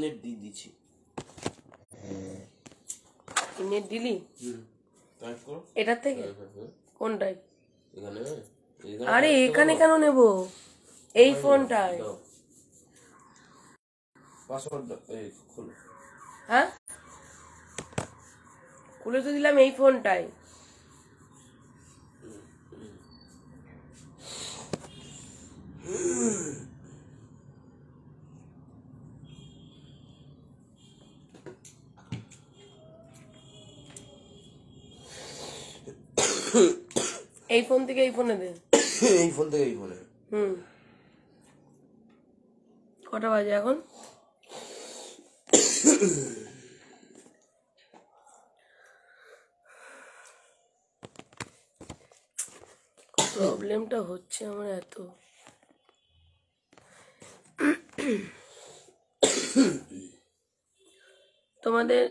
Net দিয়ে দিচ্ছি net দিলি এটা থেকে হ্যাঁ, হ্যাঁ, হ্যাঁ। কোনটাই এখানে আরে এখানে কেন নেব এই ফোনটাই পাসওয়ার্ড হ্যাঁ খুলে তো দিলাম এই ফোনটাই এই ফোন থেকে এই ফোনে দে এই ফোন থেকে এই ফোনে হুম কটা বাজে এখন প্রবলেমটা হচ্ছে আমার এত তোমাদের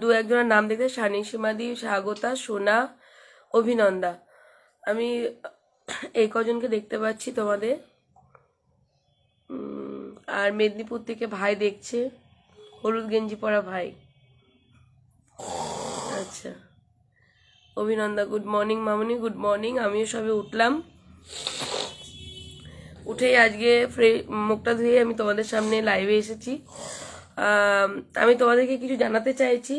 দু একজনের নাম দেখতে সানি সীমাদি স্বাগতা সোনা অভিনন্দা আমি এই কজনকে দেখতে পাচ্ছি তোমাদের আর মেদিনীপুর থেকে ভাই দেখছে হলুদ গেঞ্জি পরা ভাই আচ্ছা অভিনন্দা গুড মর্নিং মামনি গুড মর্নিং আমিও সবে উঠলাম উঠেই আজকে ফ্রে মুখটা ধুয়ে আমি তোমাদের সামনে লাইভে এসেছি আমি তোমাদেরকে কিছু জানাতে চাইছি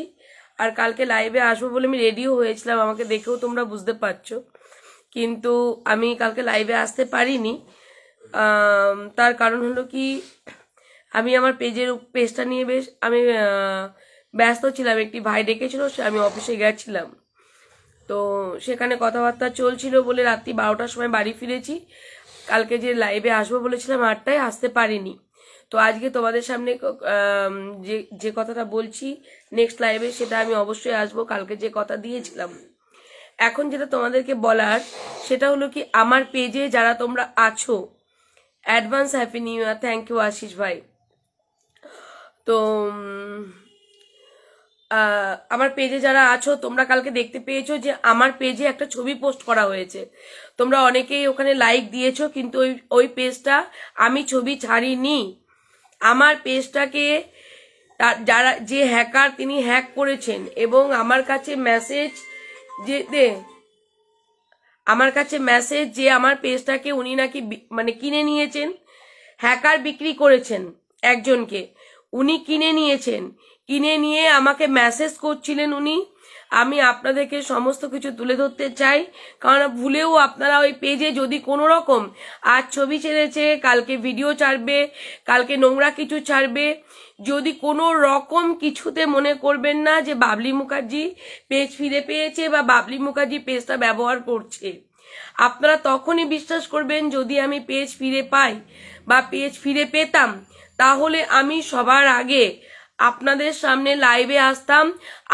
আর কালকে লাইভে আসবো বলে আমি রেডিও হয়েছিলাম আমাকে দেখেও তোমরা বুঝতে পারছো কিন্তু আমি কালকে লাইভে আসতে পারিনি তার কারণ হলো কি আমি আমার পেজের পেজটা নিয়ে বেশ আমি ব্যস্ত ছিলাম একটি ভাই ডেকেছিল সে আমি অফিসে গেছিলাম তো সেখানে কথাবার্তা চলছিল বলে রাত্রি বারোটার সময় বাড়ি ফিরেছি কালকে যে লাইভে আসবো বলেছিলাম আটটায় আসতে পারিনি তো আজকে তোমাদের সামনে যে যে কথাটা বলছি নেক্সট লাইভে সেটা আমি অবশ্যই আসবো কালকে যে কথা দিয়েছিলাম এখন যেটা তোমাদেরকে বলার সেটা হলো কি আমার পেজে যারা তোমরা আছো advance happy new year thank you Ashis ভাই তো আমার পেজে যারা আছো তোমরা কালকে দেখতে পেয়েছো যে আমার পেজে একটা ছবি পোস্ট করা হয়েছে তোমরা অনেকেই ওখানে লাইক দিয়েছো কিন্তু ওই ওই পেজটা আমি ছবি ছাড়িনি আমার পেজটাকে যারা যে হ্যাকার তিনি হ্যাক করেছেন এবং আমার কাছে মেসেজ যে আমার কাছে মেসেজ যে আমার পেজটাকে উনি নাকি মানে কিনে নিয়েছেন হ্যাকার বিক্রি করেছেন একজনকে উনি কিনে নিয়েছেন কিনে নিয়ে আমাকে মেসেজ করছিলেন উনি আমি আপনাদেরকে সমস্ত কিছু তুলে ধরতে চাই কারণ ভুলেও আপনারা ওই পেজে যদি কোনো রকম আজ ছবি ছেড়েছে কালকে ভিডিও ছাড়বে কালকে নোংরা কিছু ছাড়বে যদি কোনো রকম কিছুতে মনে করবেন না যে বাবলি মুখার্জি পেজ ফিরে পেয়েছে বা বাবলি মুখার্জি পেজটা ব্যবহার করছে আপনারা তখনই বিশ্বাস করবেন যদি আমি পেজ ফিরে পাই বা পেজ ফিরে পেতাম তাহলে আমি সবার আগে আপনাদের সামনে লাইভে আসতাম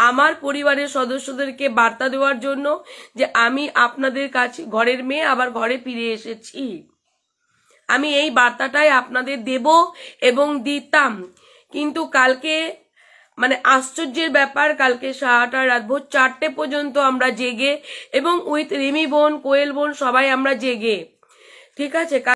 আমার পরিবারের সদস্যদেরকে বার্তা দেওয়ার জন্য যে আমি আপনাদের কাছে ঘরের মেয়ে আবার ঘরে ফিরে এসেছি আমি এই বার্তাটাই আপনাদের দেব এবং দিতাম কিন্তু কালকে মানে আশ্চর্যের ব্যাপার কালকে সারাটা রাত ভোর চারটে পর্যন্ত আমরা জেগে এবং উইথ রিমি বোন কোয়েল বোন সবাই আমরা জেগে ঠিক আছে